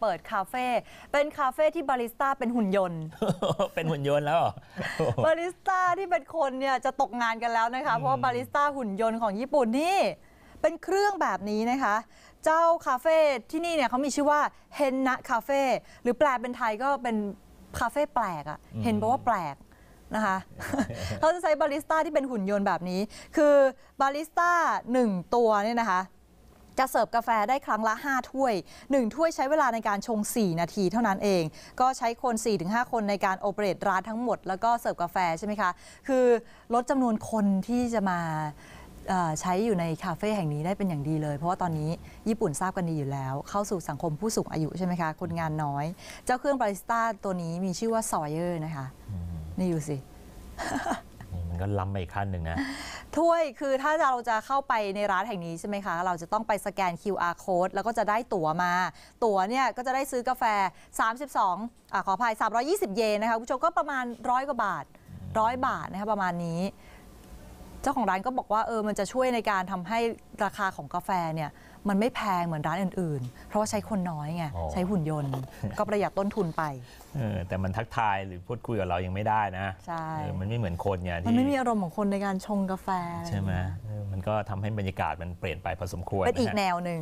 เปิดคาเฟ่เป็นคาเฟ่ที่บาริสต้าเป็นหุ่นยนต์เป็นหุ่นยนต์แล้วหรอบาริสต้าที่เป็นคนเนี่ยจะตกงานกันแล้วนะคะ เพราะบาริสต้าหุ่นยนต์ของญี่ปุ่นนี่เป็นเครื่องแบบนี้นะคะ เจ้าคาเฟ่ที่นี่เนี่ยเขามีชื่อว่าเฮนนะคาเฟ่หรือแปลเป็นไทยก็เป็นคาเฟ่แปลกอะเห็นบอกว่าแปลกนะคะเขาจะใช้บาริสต้าที่เป็นหุ่นยนต์แบบนี้ คือบาริสต้า1ตัวเนี่ยนะคะจะเสิร์ฟกาแฟได้ครั้งละ 5 ถ้วย 1ถ้วยใช้เวลาในการชง 4 นาทีเท่านั้นเอง ก็ใช้คน 4-5 คนในการโอเปเรตร้านทั้งหมด แล้วก็เสิร์ฟกาแฟใช่ไหมคะ คือลดจำนวนคนที่จะมาใช้อยู่ในคาเฟ่แห่งนี้ได้เป็นอย่างดีเลย เพราะว่าตอนนี้ญี่ปุ่นทราบกันดีอยู่แล้ว เข้าสู่สังคมผู้สูงอายุใช่ไหมคะคนงานน้อย เจ้าเครื่องบาริสต้าตัวนี้มีชื่อว่าซอยเออร์นะคะนี่อยู่สิมันก็ล้ำไปอีกขั้นหนึ่งนะถ้วยคือถ้าเราจะเข้าไปในร้านแห่งนี้ใช่ไหมคะ เราจะต้องไปสแกน QR code แล้วก็จะได้ตั๋วมา ตั๋วเนี่ยก็จะได้ซื้อกาแฟ 32 อ่าขออภัย320 เยนนะคะคุณผู้ชมก็ประมาณร้อยกว่าบาทร้อยบาทนะคะประมาณนี้จ้าของร้านก็บอกว่าเออมันจะช่วยในการทำให้ราคาของกาแฟเนี่ย มันไม่แพงเหมือนร้านอื่นๆ เพราะว่าใช้คนน้อยไงใช้หุ่นยนต์ก็ประหยัดต้นทุนไปออแต่มันทักทายหรือพูดคุยกับเรายังไม่ได้นะใช่มันไม่เหมือนคนเนี่ยมันไม่มีอารมณ์ของคนในการชงกาแฟใช่ไหมมันก็ทำให้บรรยากาศมันเปลี่ยนไปพอสมควรเป็นอีกแนวหนึ่ง